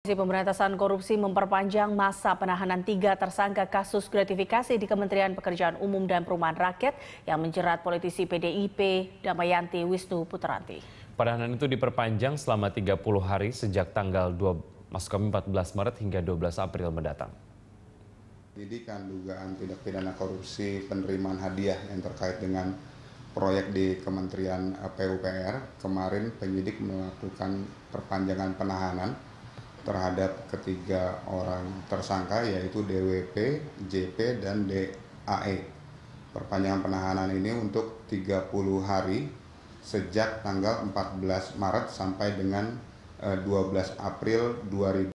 Komisi Pemberantasan Korupsi memperpanjang masa penahanan tiga tersangka kasus gratifikasi di Kementerian Pekerjaan Umum dan Perumahan Rakyat yang menjerat politisi PDIP Damayanti Wisnu Putranti. Penahanan itu diperpanjang selama 30 hari sejak tanggal 2, maksud kami 14 Maret hingga 12 April mendatang. Pendidikan dugaan tindak pidana korupsi penerimaan hadiah yang terkait dengan proyek di Kementerian PUPR kemarin penyidik melakukan perpanjangan penahanan terhadap ketiga orang tersangka yaitu DWP, JP, dan DAE. Perpanjangan penahanan ini untuk 30 hari sejak tanggal 14 Maret sampai dengan 12 eh, April 2020.